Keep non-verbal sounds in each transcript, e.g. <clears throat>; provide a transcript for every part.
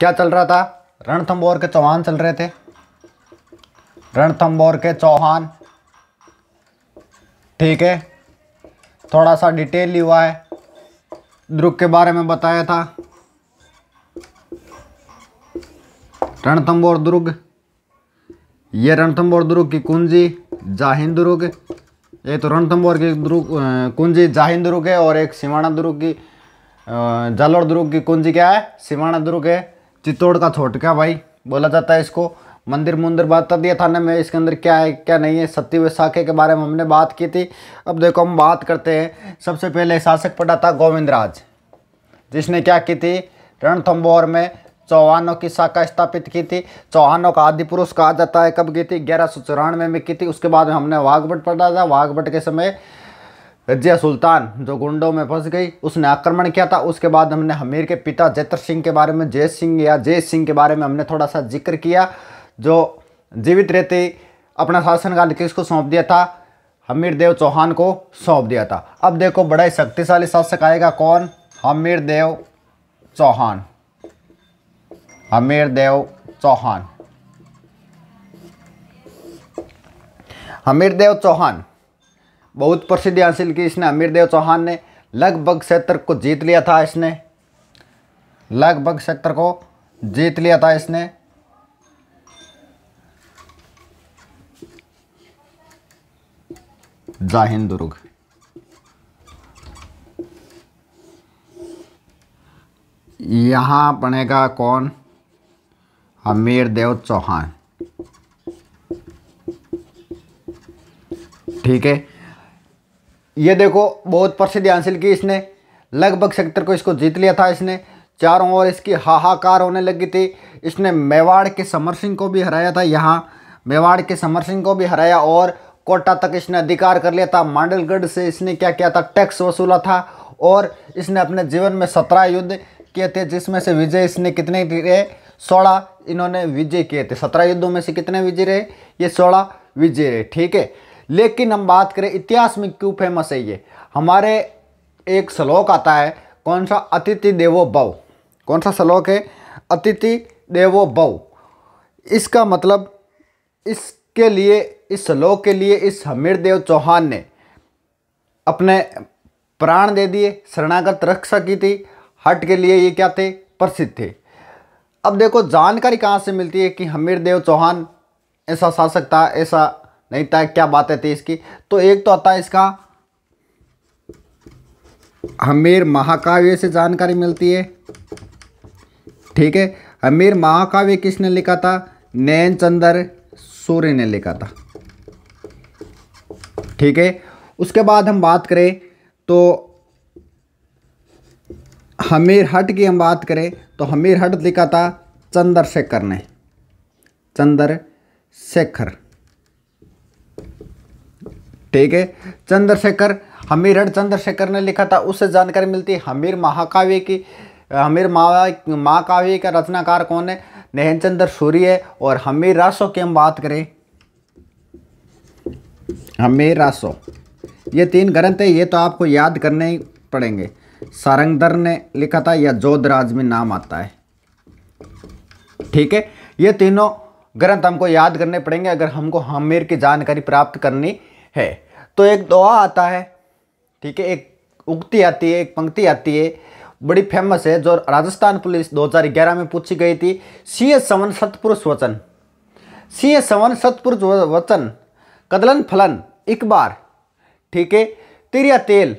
क्या चल रहा था रणथम्बोर के चौहान चल रहे थे रणथम्बोर के चौहान ठीक है थोड़ा सा डिटेल ही हुआ है द्रुक के बारे में बताया था रणथंबोर दुर्ग ये रणथम्बोर दुर्ग की कुंजी जाहिंद दुर्ग ये तो रणथम्बोर की दुर्ग कुंजी जाहिंद दुर्ग है और एक सिवाणा दुर्ग की जालोर दुर्ग की कुंजी क्या है सिवाणा दुर्ग है चित्तौड़ का छोटका भाई बोला जाता है इसको मंदिर मुंदिर बता दिया थाने में इसके अंदर क्या है क्या नहीं है सत्य वैसाखे के बारे में हमने बात की थी अब देखो हम बात करते हैं सबसे पहले शासक पटा था गोविंद राज जिसने क्या की थी रणथम्बोर में चौहानों की शाखा स्थापित की थी चौहानों का आदि पुरुष कहा जाता है कब की थी ग्यारह सौ चौरानवे में की थी उसके बाद में हमने वाघभट पढ़ा था वाघभट के समय रजिया सुल्तान जो गुंडों में फंस गई उसने आक्रमण किया था उसके बाद हमने हमीर के पिता जैतर सिंह के बारे में जय सिंह या जय सिंह के बारे में हमने थोड़ा सा जिक्र किया जो जीवित रहते अपना शासनकाल किसको सौंप दिया था हमीर देव चौहान को सौंप दिया था अब देखो बड़ा ही शक्तिशाली शासक आएगा कौन हमीर देव चौहान हमीर देव चौहान हमीर देव चौहान बहुत प्रसिद्धि हासिल की इसने अमीर देव चौहान ने लगभग सत्तर को जीत लिया था इसने लगभग सत्तर को जीत लिया था इसने जाहिन दुर्ग यहां पड़ेगा कौन अमीर देव चौहान ठीक है ये देखो बहुत प्रसिद्ध हासिल की इसने लगभग सेक्टर को इसको जीत लिया था इसने चारों ओर इसकी हाहाकार होने लगी थी इसने मेवाड़ के समर सिंह को भी हराया था यहाँ मेवाड़ के समर सिंह को भी हराया और कोटा तक इसने अधिकार कर लिया था मांडलगढ़ से इसने क्या किया था टैक्स वसूला था और इसने अपने जीवन में सत्रह युद्ध किए थे जिसमें से विजय इसने कितने रहे सोलह इन्होंने विजय किए थे सत्रह युद्धों में से कितने विजय रहे ये सोलह विजय रहे ठीक है लेकिन हम बात करें इतिहास में क्यों फेमस है ये हमारे एक श्लोक आता है कौन सा अतिथि देवो भव कौन सा श्लोक है अतिथि देवो भव इसका मतलब इसके लिए इस श्लोक के लिए इस हमीर देव चौहान ने अपने प्राण दे दिए शरणागत रक्षा की थी हट के लिए ये क्या थे प्रसिद्ध थे अब देखो जानकारी कहाँ से मिलती है कि हमीर देव चौहान ऐसा शासक था ऐसा नहीं था क्या बातें थी इसकी तो एक तो आता है इसका हमीर महाकाव्य से जानकारी मिलती है ठीक है हमीर महाकाव्य किसने लिखा था नैन चंद्र सूर्य ने लिखा था ठीक है उसके बाद हम बात करें तो हमीर हट की हम बात करें तो हमीर हट लिखा था चंद्रशेखर ने चंद्रशेखर ठीक है चंद्रशेखर हमीरण चंद्रशेखर ने लिखा था उससे जानकारी मिलती है हमीर महाकाव्य की हमीर महाकाव्य का रचनाकार कौन है नहन चंद्र सूर्य है और हमीर रासो की हम बात करें हमीर रासो ये तीन ग्रंथ है ये तो आपको याद करने ही पड़ेंगे सारंगधर ने लिखा था या जोधराज में नाम आता है ठीक है ये तीनों ग्रंथ हमको याद करने पड़ेंगे अगर हमको हमीर की जानकारी प्राप्त करनी है तो एक दोहा आता है ठीक है एक उक्ति आती है एक पंक्ति आती है बड़ी फेमस है जो राजस्थान पुलिस 2011 में पूछी गई थी सी एस समन सतपुरुष वचन सी एस समन सतपुरुष वचन कदलन फलन एक बार ठीक है तिरिया तेल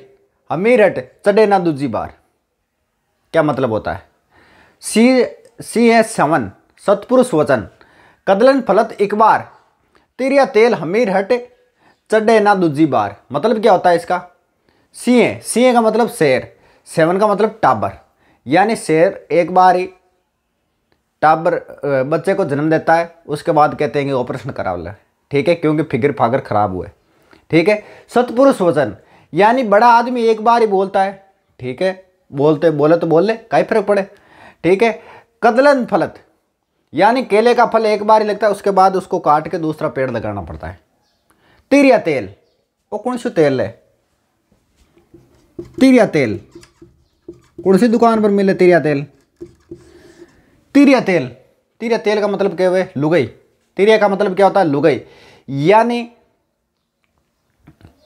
हमीरट चढ़े ना दूजी बार क्या मतलब होता है सी सी एस समन सतपुरुष वचन कदलन फलत एक बार तिरिया तेल हमीर हट चड्डे ना दूजी बार मतलब क्या होता है इसका सीए सीए का मतलब शेर सेवन का मतलब टाबर यानी शेर एक बार ही टाबर बच्चे को जन्म देता है उसके बाद कहते हैं कि ऑपरेशन करा लो ठीक है क्योंकि फिगर फागर खराब हुए ठीक है सतपुरुष वचन यानी बड़ा आदमी एक बार ही बोलता है ठीक है बोलते बोले तो बोल ले कई फर्क पड़े ठीक है कदलन फलत यानी केले का फल एक बार ही लगता है उसके बाद उसको काट के दूसरा पेड़ लगाना पड़ता है तीरिया तेल वो कौन सी तेल है तीरिया तेल कौन सी दुकान पर मिले तीरिया तेल तीरिया तेल तीरिया तेल का मतलब क्या हुआ लुगई तीरिया का मतलब क्या होता है लुगई यानी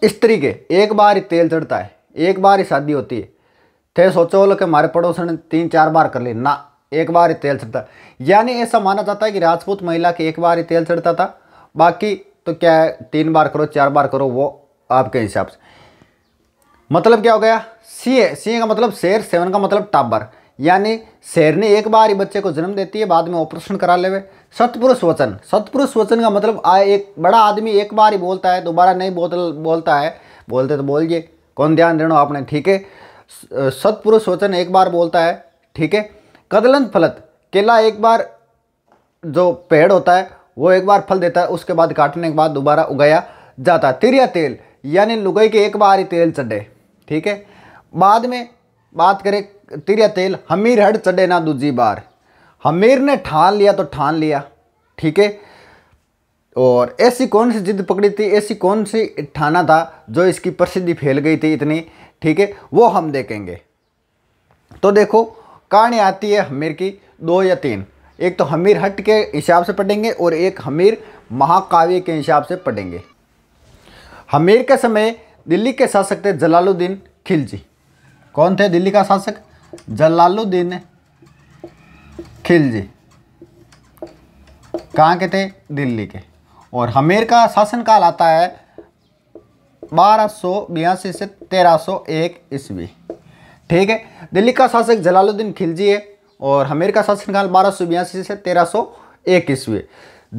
इस तरीके एक बार ही तेल चढ़ता है एक बार ही शादी होती है थे सोचो लोग हमारे पड़ोसन ने तीन चार बार कर ली ना एक बार ही तेल चढ़ता यानी ऐसा माना जाता है कि राजपूत महिला के एक बार ही तेल चढ़ता था बाकी तो क्या है तीन बार करो चार बार करो वो आपके हिसाब से मतलब क्या हो गया सी ए सी ए का मतलब शेर सेवन का मतलब टाबर यानी शेर ने एक बार ही बच्चे को जन्म देती है बाद में ऑपरेशन करा ले सतपुरुष वचन सतपुरुष वचन का मतलब आ एक बड़ा आदमी एक बार ही बोलता है दोबारा नहीं बोल बोलता है बोलते तो बोलिए कौन ध्यान देना आपने ठीक है सतपुरुष वचन एक बार बोलता है ठीक है कदलंत फलत केला एक बार जो पेड़ होता है वो एक बार फल देता है उसके बाद काटने के बाद दोबारा उगाया जाता है तिरिया तेल यानी लुगाई के एक बार ही तेल चढ़े ठीक है बाद में बात करें तिरिया तेल हमीर हड चढ़े ना दूजी बार हमीर ने ठान लिया तो ठान लिया ठीक है और ऐसी कौन सी जिद पकड़ी थी ऐसी कौन सी ठाना था जो इसकी प्रसिद्धि फैल गई थी इतनी ठीक है वो हम देखेंगे तो देखो कहानी आती है हमीर की दो या तीन एक तो हमीर हट के हिसाब से पढ़ेंगे और एक हमीर महाकाव्य के हिसाब से पढ़ेंगे हमीर के समय दिल्ली के शासक थे जलालुद्दीन खिलजी कौन थे दिल्ली का शासक जलालुद्दीन खिलजी कहाँ के थे दिल्ली के और हमीर का शासनकाल आता है बारह से 1301 ईस्वी ठीक है दिल्ली का शासक जलालुद्दीन खिलजी है और हमीर का शासनकाल बारह सौ बयासी से तेरह सौ एक ईस्वी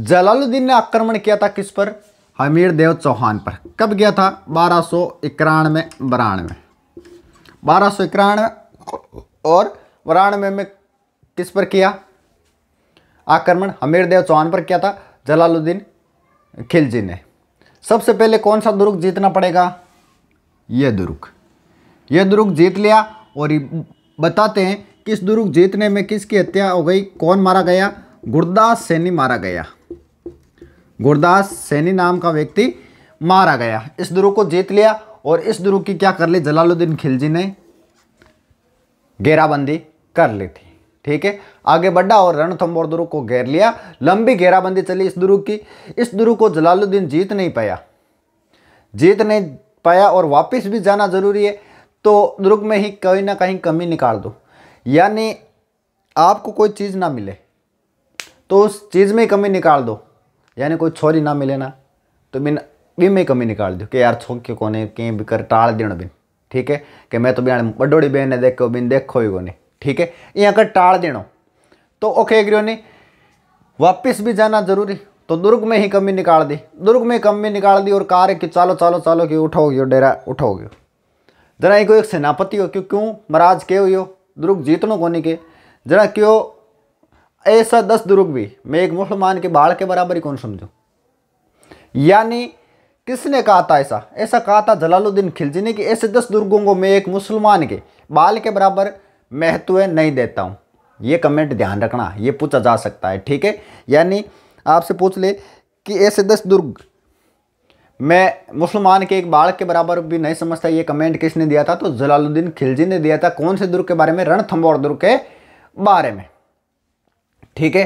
जलालुद्दीन ने आक्रमण किया था किस पर हमीर देव चौहान पर कब गया था बारह सौ इक्यानवे बारानवे बारह सौ इक्यानवे और बारानवे में किस पर किया आक्रमण हमीर देव चौहान पर किया था जलालुद्दीन खिलजी ने सबसे पहले कौन सा दुर्ग जीतना पड़ेगा यह दुर्ग यह दुर्ग जीत लिया और बताते हैं किस दुर्ग जीतने में किसकी हत्या हो गई कौन मारा गया गुरदास सैनी मारा गया गुरदास सैनी नाम का व्यक्ति मारा गया इस दुर्ग को जीत लिया और इस दुर्ग की क्या कर ली जलालुद्दीन खिलजी ने घेराबंदी कर ली थी ठीक है आगे बढ़ा और रणथम्बोर दुर्ग को घेर लिया लंबी घेराबंदी चली इस दुर्ग की इस दुर्ग को जलालुद्दीन जीत नहीं पाया जीत नहीं पाया और वापस भी जाना जरूरी है तो दुर्ग में ही कहीं ना कहीं कमी निकाल दो यानी आपको कोई चीज़ ना मिले तो उस चीज़ में कमी निकाल दो यानी कोई छोरी ना मिले ना तो बिन बी में कमी निकाल दो कि यार छोक्यो कोने कहीं भी कर टाल देना बिन ठीक है कि मैं तो बिहान बडोड़ी बहन ने देखो बिन देखो ही कोने ठीक है यहाँ कर टाल देना तो ओके ग्रियो ने वापस भी जाना जरूरी तो दुर्ग में ही कमी निकाल दी दुर्ग में कमी निकाल दी और कार कि चालो चालो चालो कि उठाओगे डेरा उठाओगे जरा एक सेनापति हो क्यों क्यों महाराज के हो दुर्ग जीतनो कोनी के जरा क्यों ऐसा दस दुर्ग भी मैं एक मुसलमान के बाढ़ के बराबर ही कौन समझू यानी किसने कहा था ऐसा ऐसा कहा था जलालुद्दीन खिलजी ने कि ऐसे दस दुर्गों को मैं एक मुसलमान के बाल के बराबर महत्व नहीं देता हूँ ये कमेंट ध्यान रखना ये पूछा जा सकता है ठीक है यानी आपसे पूछ ले कि ऐसे दस दुर्ग मैं मुसलमान के एक बालक के बराबर भी नहीं समझता ये कमेंट किसने दिया था तो जलालुद्दीन खिलजी ने दिया था कौन से दुर्ग के बारे में रणथंबोर दुर्ग के बारे में ठीक है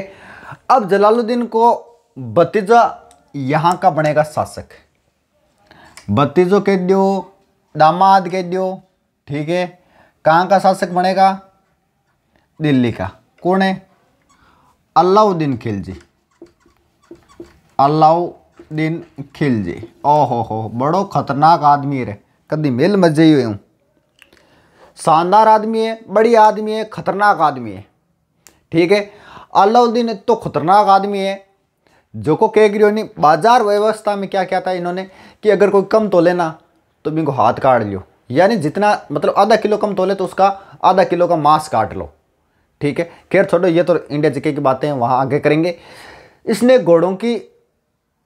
अब जलालुद्दीन को भतीजा यहाँ का बनेगा शासक भतीजो के दियो दामाद के दियो ठीक है कहाँ का शासक बनेगा दिल्ली का कौन है अलाउद्दीन खिलजी अलाउद्दीन दिन जे ओहो हो बड़ो खतरनाक आदमी रे कदी मिल मजे ही हुए हूँ शानदार आदमी है बड़ी आदमी है खतरनाक आदमी है ठीक है अलाउद्दीन तो खतरनाक आदमी है जो को कह गिर बाजार व्यवस्था में क्या क्या था इन्होंने कि अगर कोई कम तोले ना तो मेरे को हाथ काट लियो यानी जितना मतलब आधा किलो कम तोले तो उसका आधा किलो का मांस काट लो ठीक है खैर छोड़ो ये तो इंडिया जिके की बातें हैं वहाँ आगे करेंगे इसने घोड़ों की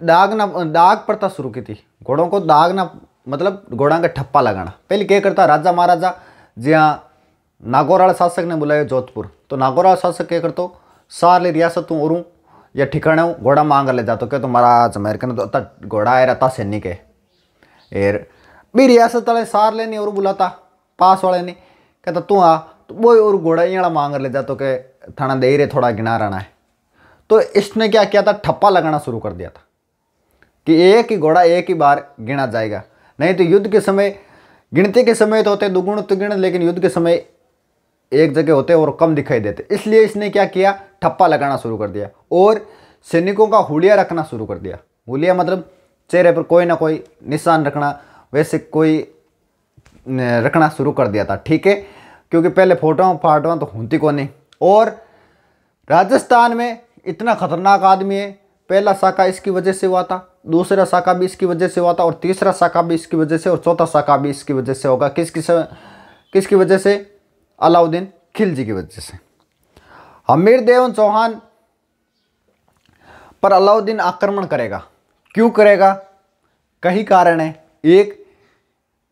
दाग ना दाग पड़ता शुरू की थी घोड़ों को दाग ना मतलब घोड़ा का ठप्पा लगाना पहले क्या करता राजा महाराजा ज्या नागौराल शासक ने बुलाया जोधपुर तो नागौराल शासक क्या करते सारे रियासतों और या ठिकाने घोड़ा मांग ले जाते क्या तो महाराज मेरे कहने तो अता घोड़ा है रहता सैनिक है एर भी रियासत वाले सार लेनी और बुलाता पास वाले ने कहता तू आ तो वो और घोड़ा ही मांग ले जातो के थाना दे रहे थोड़ा गिना रहना है तो इसने क्या किया था ठप्पा लगाना शुरू कर दिया था कि एक ही घोड़ा एक ही बार गिना जाएगा नहीं तो युद्ध के समय गिनती के समय तो होते दुगुण गिण लेकिन युद्ध के समय एक जगह होते और कम दिखाई देते इसलिए इसने क्या किया ठप्पा लगाना शुरू कर दिया और सैनिकों का हुलिया रखना शुरू कर दिया हुलिया मतलब चेहरे पर कोई ना कोई निशान रखना वैसे कोई रखना शुरू कर दिया था ठीक है क्योंकि पहले फोटो फाटवा तो होती को नहीं और राजस्थान में इतना खतरनाक आदमी है पहला साका इसकी वजह से हुआ था दूसरा शाखा भी इसकी वजह से हुआ था और तीसरा शाखा भी इसकी वजह से और चौथा शाखा भी इसकी वजह से होगा किस किस किसकी वजह से अलाउद्दीन खिलजी की वजह से हमीर देवन चौहान पर अलाउद्दीन आक्रमण करेगा क्यों करेगा कई कारण है एक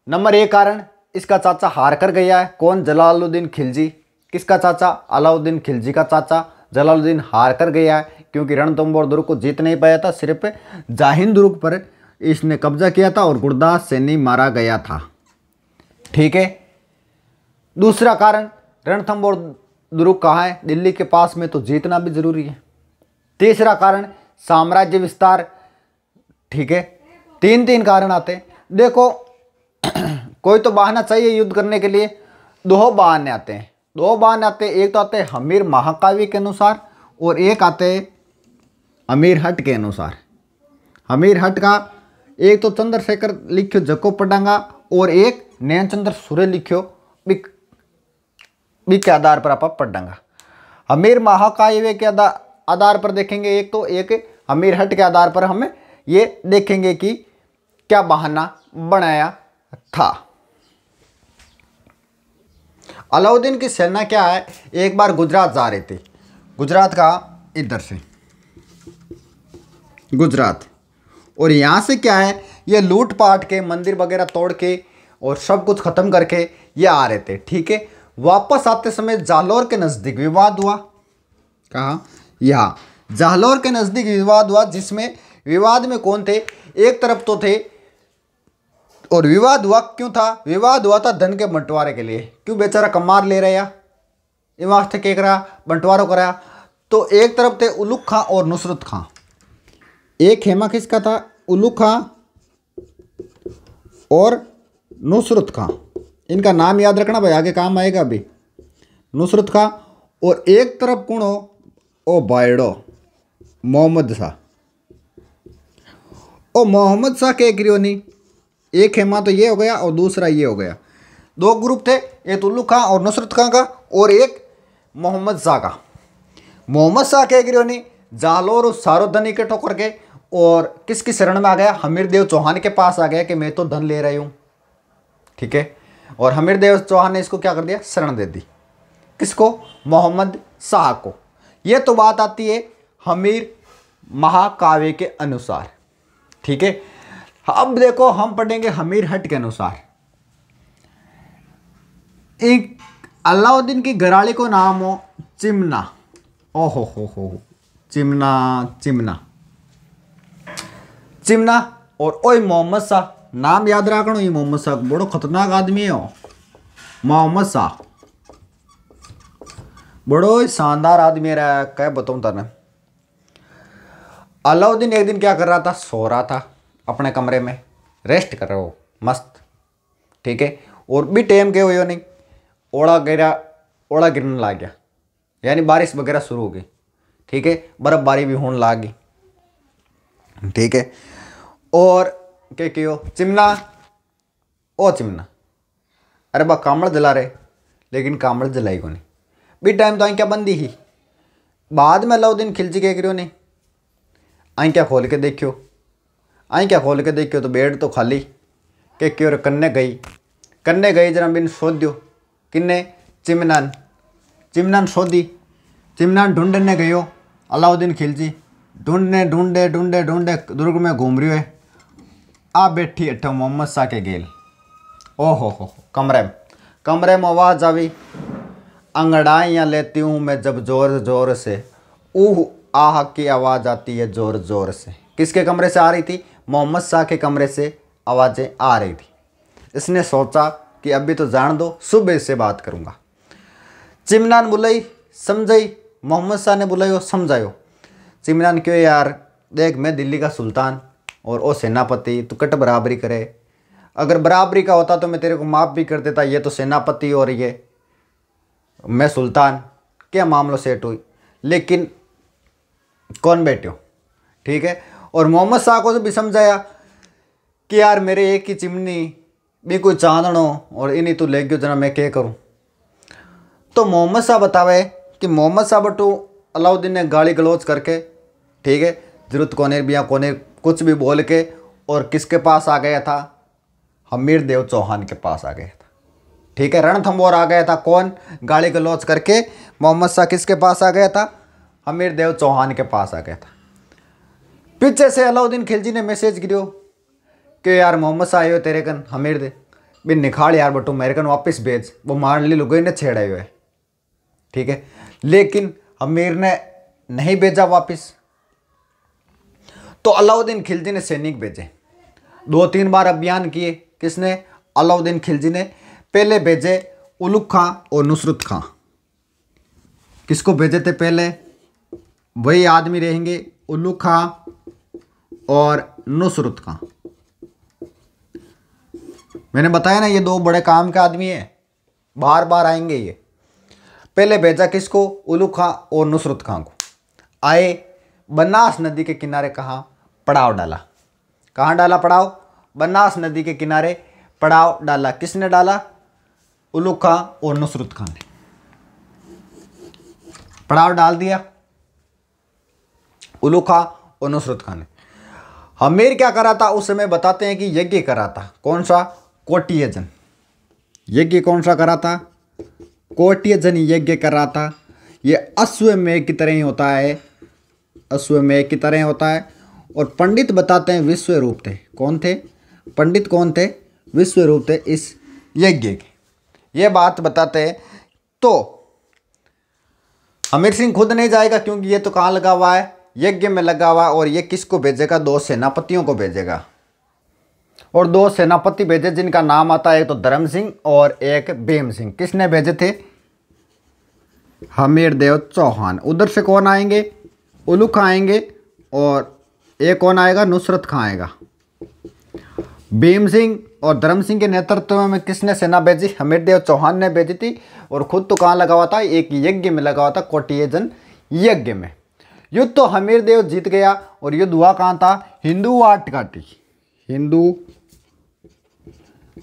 नंबर एक कारण इसका चाचा हार कर गया है कौन जलालुद्दीन खिलजी किसका चाचा अलाउद्दीन खिलजी का चाचा जलालुद्दीन हार कर गया है क्योंकि रणथंबोर दुर्ग को जीत नहीं पाया था सिर्फ जाहिंद दुर्ग पर इसने कब्जा किया था और गुरदास सैनी मारा गया था ठीक है दूसरा कारण रणथम्बोर दुर्ग कहाँ है दिल्ली के पास में तो जीतना भी ज़रूरी है तीसरा कारण साम्राज्य विस्तार ठीक है तीन तीन कारण आते हैं देखो <clears throat> कोई तो बहाना चाहिए युद्ध करने के लिए दो बहाने आते हैं दो बहाने आते हैं एक तो आते हैं हमीर महाकाव्य के अनुसार और एक आते हैं अमीर हट के अनुसार अमीर हट का एक तो चंद्रशेखर लिखियो जको पडांगा और एक नयन चंद्र सूर्य लिखियो बिक बिक के आधार पर आप पडांगा अमीर महाकाय के आधार पर देखेंगे एक तो एक अमीर हट के आधार पर हम ये देखेंगे कि क्या बहाना बनाया था अलाउद्दीन की सेना क्या है एक बार गुजरात जा रहे थे गुजरात का इधर से गुजरात और यहाँ से क्या है ये लूट पाट के मंदिर वगैरह तोड़ के और सब कुछ ख़त्म करके ये आ रहे थे ठीक है वापस आते समय जालौर के नज़दीक विवाद हुआ कहा यहाँ जालौर के नज़दीक विवाद हुआ जिसमें विवाद में कौन थे एक तरफ तो थे और विवाद हुआ क्यों था विवाद हुआ था धन के बंटवारे के लिए क्यों बेचारा कमार ले रहा इमारत केक रहा बंटवारों कराया तो एक तरफ थे उलुक खां और नुसरत खां एक हेमा किसका था उलू खां और नुसरत खां इनका नाम याद रखना भाई आगे काम आएगा अभी नुसरत खां और एक तरफ कौन हो ओ बायडो मोहम्मद शाह ओ मोहम्मद शाह के करियो नहीं एक हेमा तो ये हो गया और दूसरा ये हो गया दो ग्रुप थे एक उल्लू खां और नुसरत खां का और एक मोहम्मद शाह का मोहम्मद शाह के करियो नहीं जालोर और के इकट्ठो करके और किसकी शरण में आ गया हमीर देव चौहान के पास आ गया कि मैं तो धन ले रही हूँ ठीक है और हमीर देव चौहान ने इसको क्या कर दिया शरण दे दी किसको मोहम्मद शाह को यह तो बात आती है हमीर महाकाव्य के अनुसार ठीक है अब देखो हम पढ़ेंगे हमीर हट के अनुसार एक अलाउद्दीन की घराली को नाम हो चिमना ओहो हो हो चिमना चिमना चिमना और ओ मोहम्मद शाह नाम याद रखो ये मोहम्मद शाह बड़ो खतरनाक आदमी है मोहम्मद शाह बड़ो शानदार आदमी रहा क्या बताऊँ तेने अलाउद्दीन एक दिन क्या कर रहा था सो रहा था अपने कमरे में रेस्ट कर रहे हो मस्त ठीक है और भी टेम के हुए नहीं ओड़ा गिरा ओड़ा गिरने लग गया यानी बारिश वगैरह शुरू हो गई ठीक है बर्फबारी भी होने लग गई ठीक है और के कहो चिमना ओ चिमना अरे बा कामड़ जला रहे लेकिन कामड़ जलाई को नहीं बी टाइम तो आई क्या बंदी ही बाद में दिन खिलची के करो नहीं आई क्या खोल के देखियो आई क्या खोल के देखियो तो बेड तो खाली के क्यों कन्ने गई कन्ने गई जरा बिन सो दियो किन्ने चिमनान चिमनान सोधी चिमनान ढूंढने गयो अलाउद्दीन खिलजी ढूंढने ढूंढे ढूंढे ढूंढे दुर्ग में घूम रही है आ बैठी अठ मोहम्मद शाह के गेल ओ हो हो कमरे में कमरे में आवाज़ आवी अंगड़ाइयाँ लेती हूँ मैं जब जोर जोर से ऊह आह की आवाज़ आती है जोर जोर से किसके कमरे से आ रही थी मोहम्मद शाह के कमरे से आवाज़ें आ रही थी इसने सोचा कि अभी तो जान दो सुबह से बात करूँगा चिमनान बुलाई समझाई मोहम्मद शाह ने बुलायो समझायो चिमनान क्यों यार देख मैं दिल्ली का सुल्तान और ओ सेनापति तो कट बराबरी करे अगर बराबरी का होता तो मैं तेरे को माफ़ भी कर देता ये तो सेनापति और ये मैं सुल्तान क्या मामलों सेट हुई लेकिन कौन बैठे हो ठीक है और मोहम्मद शाह को तो भी समझाया कि यार मेरे एक ही चिमनी भी कोई चांदनो और इन्हीं तू तो ले गयो जना मैं क्या करूँ तो मोहम्मद शाह बतावे कि मोहम्मद शाह बटू अलाउद्दीन ने गाली गलौज करके ठीक है जरूरत कोने बिया कोने कुछ भी बोल के और किसके पास आ गया था हमीर देव चौहान के पास आ गया था ठीक है रणथम्बोर आ गया था कौन गाड़ी को लॉन्च करके मोहम्मद शाह किसके पास आ गया था हमीर देव चौहान के पास आ गया था पीछे से अलाउद्दीन खिलजी ने मैसेज गिरो कि यार मोहम्मद शाह आयो तेरे कन हमीर दे बिन निखाड़ यार बटू मेरे कन वापस भेज वो मार ली लुगोई ने छेड़ा हुए है ठीक है लेकिन हमीर ने नहीं भेजा वापस तो अलाउद्दीन खिलजी ने सैनिक भेजे दो तीन बार अभियान किए किसने अलाउद्दीन खिलजी ने पहले भेजे उलुक खां और नुसरत खां किसको भेजे थे पहले वही आदमी रहेंगे उलुक खां और नुसरत खां मैंने बताया ना ये दो बड़े काम के आदमी हैं बार बार आएंगे ये पहले भेजा किसको उलू खां और नुसरत खां को आए बनास नदी के किनारे कहा पड़ाव डाला कहाँ डाला पड़ाव बनास नदी के किनारे पड़ाव डाला किसने डाला उलू खां और नुसरत खान ने पड़ाव डाल दिया उलू खां और नुसरत खान ने हमीर क्या करा था उस समय बताते हैं कि यज्ञ करा था कौन सा कोटियजन जन यज्ञ कौन सा करा था कोटीय जन यज्ञ कर रहा था ये अश्वमेघ की तरह ही होता है अश्वमेघ की तरह होता है और पंडित बताते हैं विश्व रूप थे कौन थे पंडित कौन थे विश्व रूप थे इस यज्ञ के ये बात बताते हैं तो अमीर सिंह खुद नहीं जाएगा क्योंकि ये तो कहाँ लगा हुआ है यज्ञ में लगा हुआ है और ये किसको भेजेगा दो सेनापतियों को भेजेगा और दो सेनापति भेजे जिनका नाम आता है एक तो धर्म सिंह और एक भीम सिंह किसने भेजे थे हमीर देव चौहान उधर से कौन आएंगे उलुक आएंगे और ये कौन आएगा नुसरत खां आएगा भीम सिंह और धर्म सिंह के नेतृत्व में किसने सेना भेजी हमीर देव चौहान ने भेजी थी और खुद तो कहाँ लगा हुआ था एक यज्ञ में लगा हुआ था कोटियजन यज्ञ में युद्ध तो हमीर देव जीत गया और युद्ध हुआ कहाँ था हिंदू आटकाटी हिंदू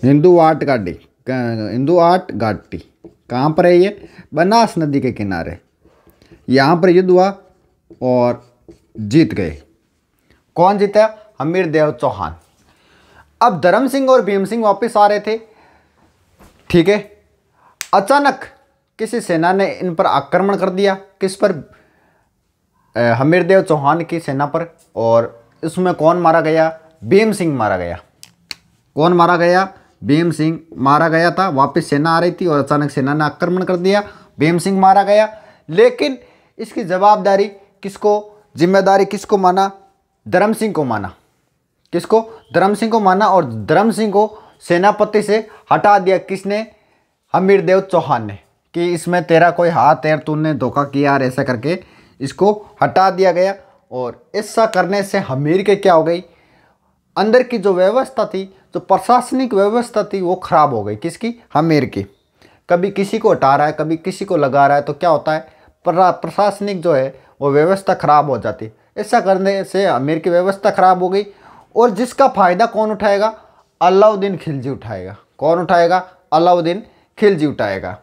हिंदू आट गाटी हिंदू आट घाटी कहाँ पर है ये बनास नदी के किनारे यहाँ पर युद्ध हुआ और जीत गए कौन जीता हमीर देव चौहान अब धर्म सिंह और भीम सिंह वापस आ रहे थे ठीक है अचानक किसी सेना ने इन पर आक्रमण कर दिया किस पर हमीर देव चौहान की सेना पर और इसमें कौन मारा गया भीम सिंह मारा गया कौन मारा गया भीम सिंह मारा गया था वापस सेना आ रही थी और अचानक सेना ने आक्रमण कर दिया भीम सिंह मारा गया लेकिन इसकी जवाबदारी किसको जिम्मेदारी किसको माना धर्म सिंह को माना किसको धर्म सिंह को माना और धर्म सिंह को सेनापति से हटा दिया किसने हमीर देव चौहान ने कि इसमें तेरा कोई हाथ है तूने धोखा किया और ऐसा करके इसको हटा दिया गया और ऐसा करने से हमीर के क्या हो गई अंदर की जो व्यवस्था थी जो प्रशासनिक व्यवस्था थी वो ख़राब हो गई किसकी हमीर की कभी किसी को हटा रहा है कभी किसी को लगा रहा है तो क्या होता है प्रशासनिक जो है वो व्यवस्था खराब हो जाती ऐसा करने से अमीर की व्यवस्था खराब हो गई और जिसका फ़ायदा कौन उठाएगा अलाउद्दीन खिलजी उठाएगा कौन उठाएगा अलाउद्दीन खिलजी उठाएगा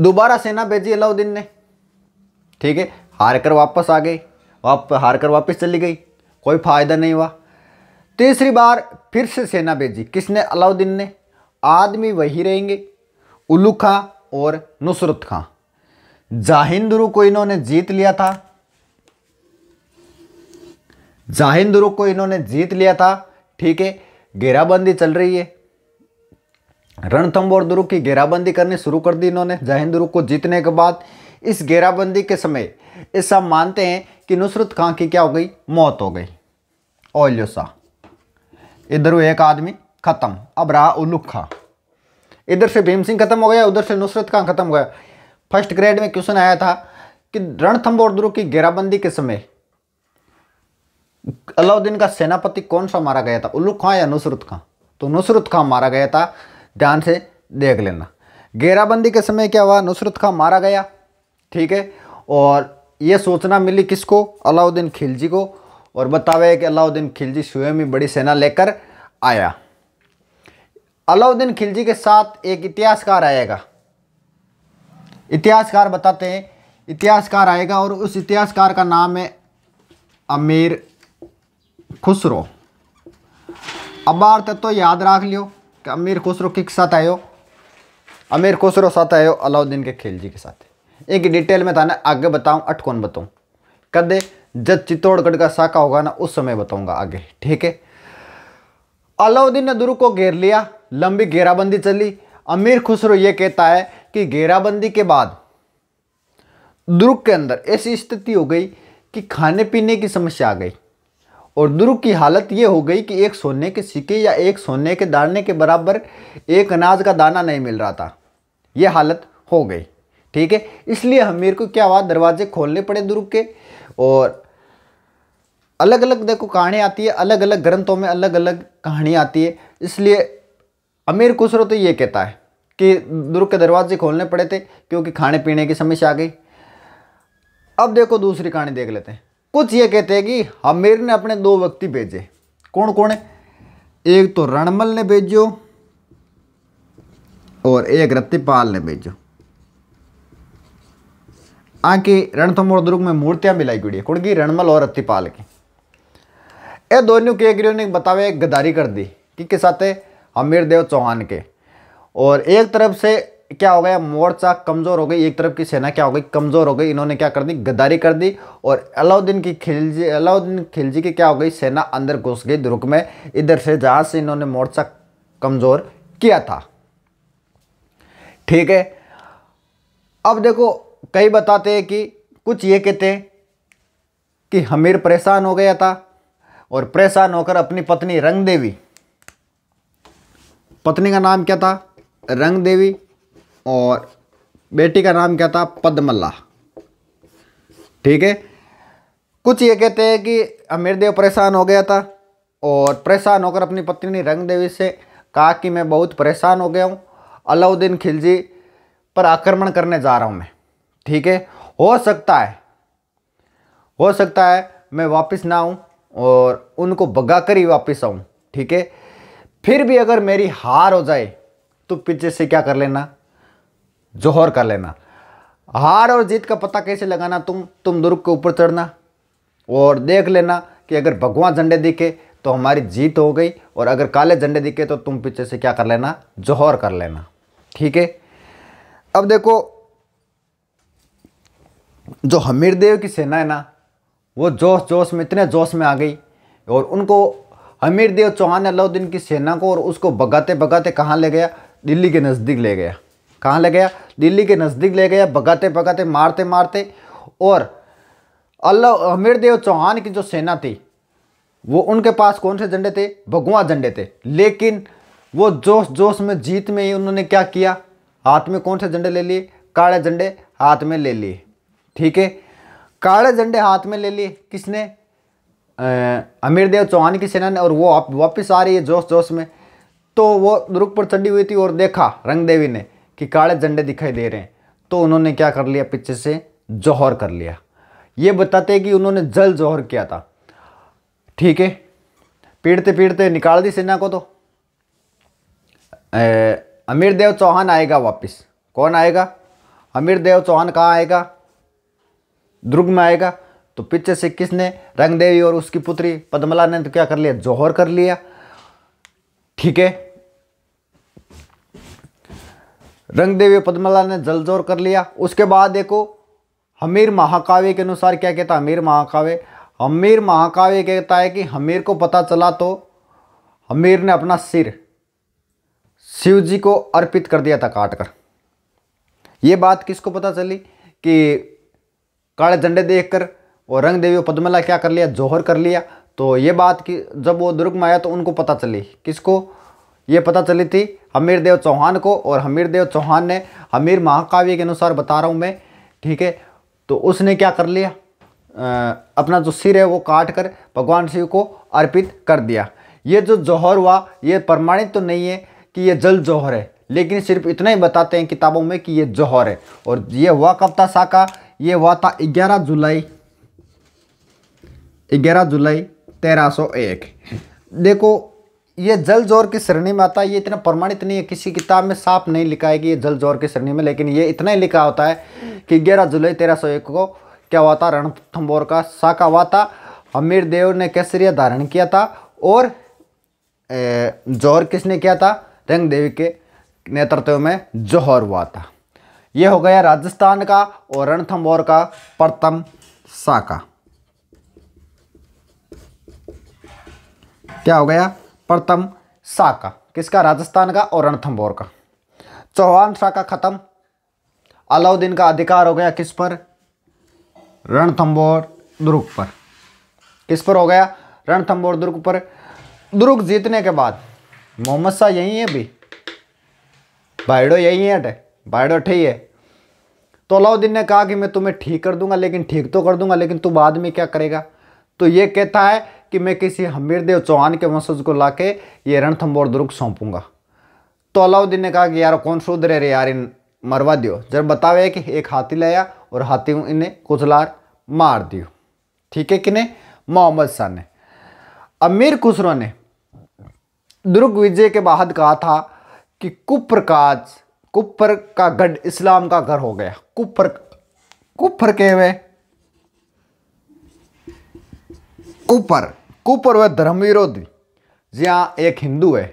दोबारा सेना भेजी अलाउद्दीन ने ठीक है हार कर वापस आ गई वाप हार कर वापस चली गई कोई फ़ायदा नहीं हुआ तीसरी बार फिर से सेना भेजी किसने अलाउद्दीन ने आदमी वही रहेंगे उल्लू खां और नुसरत खां जाहिंदुरु को इन्होंने जीत लिया था जाहिंदुरु को इन्होंने जीत लिया था ठीक है घेराबंदी चल रही है रणथंबोर दुरु की घेराबंदी करनी शुरू कर दी इन्होंने जाहिंद को जीतने के बाद इस घेराबंदी के समय इस मानते हैं कि नुसरत खां की क्या हो गई मौत हो गई ओल्योसा इधर वो एक आदमी खत्म अब रहा उल्लू खां इधर से भीम सिंह खत्म हो गया उधर से नुसरत खां खत्म हो गया फर्स्ट ग्रेड में क्वेश्चन आया था कि रणथम्बोर की घेराबंदी के समय अलाउद्दीन का सेनापति कौन सा मारा गया था उल्लू खां या नुसरत खां तो नुसरत खां मारा गया था ध्यान से देख लेना घेराबंदी के समय क्या हुआ नुसरत खां मारा गया ठीक है और ये सूचना मिली किसको अलाउद्दीन खिलजी को और बतावे कि अलाउद्दीन खिलजी स्वयं ही बड़ी सेना लेकर आया अलाउद्दीन खिलजी के साथ एक इतिहासकार आएगा इतिहासकार बताते हैं इतिहासकार आएगा और उस इतिहासकार का नाम है अमीर खुसरो अब तक तो याद रख लियो कि अमीर खुसरो किस साथ आयो अमीर खुसरो साथ आयो अलाउद्दीन के खिलजी के साथ एक डिटेल में था ना आगे बताऊँ अट कौन बताऊँ कदे जब चित्तौड़गढ़ का साका होगा ना उस समय बताऊंगा आगे ठीक है अलाउद्दीन ने दुरु को घेर लिया लंबी घेराबंदी चली अमीर खुसरो ये कहता है कि घेराबंदी के बाद दुर्ग के अंदर ऐसी स्थिति हो गई कि खाने पीने की समस्या आ गई और दुर्ग की हालत ये हो गई कि एक सोने के सिक्के या एक सोने के दाने के बराबर एक अनाज का दाना नहीं मिल रहा था ये हालत हो गई ठीक है इसलिए हमीर को क्या हुआ दरवाजे खोलने पड़े दुर्ग के और अलग अलग देखो कहानी आती है अलग अलग ग्रंथों में अलग अलग कहानी आती है इसलिए अमीर खुसरो तो ये कहता है कि दुर्ग के दरवाजे खोलने पड़े थे क्योंकि खाने पीने की समस्या आ गई अब देखो दूसरी कहानी देख लेते हैं कुछ ये कहते हैं कि हमीर ने अपने दो व्यक्ति भेजे कौन कौन है एक तो रणमल ने भेजो और एक रत्तीपाल ने भेजो आके रणथम और दुर्ग में मूर्तियां मिलाई गुड़ी कौन की रणमल और रत्तीपाल की ए दोनों के एक ने बतावे गद्दारी कर दी कि के साथ है हमीर देव चौहान के और एक तरफ से क्या हो गया मोर्चा कमज़ोर हो गई एक तरफ की सेना क्या हो गई कमज़ोर हो गई इन्होंने क्या कर दी गद्दारी कर दी और अलाउद्दीन की खिलजी अलाउद्दीन खिलजी की क्या हो गई सेना अंदर घुस गई दुर्ग में इधर से जहाँ से इन्होंने मोर्चा कमज़ोर किया था ठीक है अब देखो कई बताते हैं कि कुछ ये कहते हैं कि हमीर परेशान हो गया था और परेशान होकर अपनी पत्नी रंगदेवी पत्नी का नाम क्या था रंग देवी और बेटी का नाम क्या था पद्मल्ला ठीक है कुछ ये कहते हैं कि अमीर देव परेशान हो गया था और परेशान होकर अपनी पत्नी रंग देवी से कहा कि मैं बहुत परेशान हो गया हूँ अलाउद्दीन खिलजी पर आक्रमण करने जा रहा हूँ मैं ठीक है हो सकता है हो सकता है मैं वापस ना आऊँ और उनको भगा कर ही वापस आऊँ ठीक है फिर भी अगर मेरी हार हो जाए तो पीछे से क्या कर लेना जोहर कर लेना हार और जीत का पता कैसे लगाना तुम तुम दुर्ग के ऊपर चढ़ना और देख लेना कि अगर भगवान झंडे दिखे तो हमारी जीत हो गई और अगर काले झंडे दिखे तो तुम पीछे से क्या कर लेना जोहर कर लेना ठीक है अब देखो जो हमीरदेव की सेना है ना वो जोश जोश में इतने जोश में आ गई और उनको हमीरदेव चौहान अलाउद्दीन की सेना को और उसको भगाते भगाते कहाँ ले गया दिल्ली के नज़दीक ले गया कहाँ ले गया दिल्ली के नज़दीक ले गया भगाते भगाते मारते मारते और अल्लाह देव चौहान की जो सेना थी वो उनके पास कौन से झंडे थे भगवा झंडे थे लेकिन वो जोश जोश में जीत में ही उन्होंने क्या किया हाथ में कौन से झंडे ले लिए काले झंडे हाथ में ले लिए ठीक है काले झंडे हाथ में ले लिए किसने देव चौहान की सेना ने और वो वापस आ रही है जोश जोश में तो वो रुख पर चढ़ी हुई थी और देखा रंगदेवी ने कि काले झंडे दिखाई दे रहे हैं तो उन्होंने क्या कर लिया पीछे से जौहर कर लिया ये बताते हैं कि उन्होंने जल जौहर किया था ठीक है पीड़ते पीड़ते निकाल दी सेना को तो अमीर देव चौहान आएगा वापस कौन आएगा अमीर देव चौहान कहाँ आएगा दुर्ग में आएगा तो पीछे से किसने रंगदेवी और उसकी पुत्री पद्मला ने तो क्या कर लिया जौहर कर लिया ठीक है रंगदेवी पद्मला ने जलजोर कर लिया उसके बाद देखो हमीर महाकाव्य के अनुसार क्या कहता है हमीर महाकाव्य हमीर महाकाव्य कहता है कि हमीर को पता चला तो हमीर ने अपना सिर शिव जी को अर्पित कर दिया था काट कर ये बात किसको पता चली कि काले झंडे देखकर और रंग देवी पद्मला क्या कर लिया जौहर कर लिया तो ये बात कि जब वो दुर्ग में आया तो उनको पता चली किसको ये पता चली थी हमीर देव चौहान को और हमीर देव चौहान ने हमीर महाकाव्य के अनुसार बता रहा हूँ मैं ठीक है तो उसने क्या कर लिया आ, अपना जो सिर है वो काट कर भगवान शिव को अर्पित कर दिया ये जो जौहर हुआ ये प्रमाणित तो नहीं है कि ये जल जौहर है लेकिन सिर्फ इतना ही बताते हैं किताबों में कि ये जौहर है और ये हुआ कब था साका ये हुआ था 11 जुलाई 11 जुलाई 1301 देखो ये जल जोर की श्रेणी में आता है ये इतना प्रमाणित नहीं है किसी किताब में साफ नहीं लिखा है कि ये जल जोर की श्रेणी में लेकिन ये इतना ही लिखा होता है कि ग्यारह जुलाई तेरह सौ एक को क्या हुआ था रणथम्बोर का साका हुआ था हमीर देव ने कैसरिया धारण किया था और जौहर किसने किया था रंग देवी के नेतृत्व में जौहर हुआ था ये हो गया राजस्थान का और रणथम्बोर का प्रथम साका क्या हो गया प्रथम शाह का किसका राजस्थान का और रणथम्भौर का चौहान शाह का ख़त्म अलाउद्दीन का अधिकार हो गया किस पर रणथम्बोर दुर्ग पर किस पर हो गया रणथम्बोर दुर्ग पर दुर्ग जीतने के बाद मोहम्मद शाह यही है भी बाइडो यही है अटे बाइडो ठीक है तो अलाउद्दीन ने कहा कि मैं तुम्हें ठीक कर दूंगा लेकिन ठीक तो कर दूंगा लेकिन तू बाद में क्या करेगा तो ये कहता है कि मैं किसी हमीरदेव चौहान के वंशज को लाके ये रणथम्बोर दुर्ग सौंपूंगा तो अलाउद्दीन ने कहा कि यार कौन शूद्र है रहे यार इन मरवा दियो जब बतावे कि एक हाथी लाया और हाथी इन्हें कुचलार मार दियो ठीक है कि नहीं मोहम्मद शाह ने अमीर खुसरो ने दुर्ग विजय के बाद कहा था कि काज कुप्र का गढ़ इस्लाम का घर हो गया कुपर कुप्र के हुए कुपर कुपर वह धर्म विरोधी जी हाँ एक हिंदू है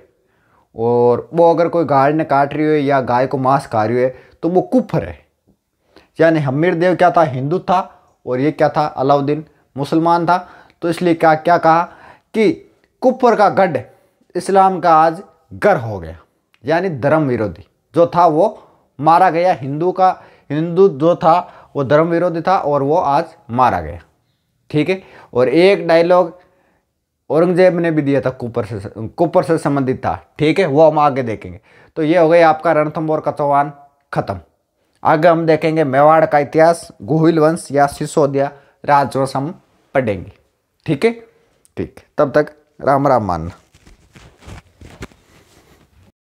और वो अगर कोई गाय ने काट रही है या गाय को मांस खा रही है तो वो कुफर है यानी हमीर देव क्या था हिंदू था और ये क्या था अलाउद्दीन मुसलमान था तो इसलिए क्या क्या कहा कि कुफर का गढ़ इस्लाम का आज घर हो गया यानी धर्म विरोधी जो था वो मारा गया हिंदू का हिंदू जो था वो धर्म विरोधी था और वो आज मारा गया ठीक है और एक डायलॉग औरंगजेब ने भी दिया था कुपर से कुपर से संबंधित था ठीक है वो हम आगे देखेंगे तो ये हो गया आपका रणथम्बोर का चौहान खत्म आगे हम देखेंगे मेवाड़ का इतिहास गुहिल वंश या सिसोदिया राजवंश हम पढ़ेंगे ठीक है ठीक तब तक राम राम मानना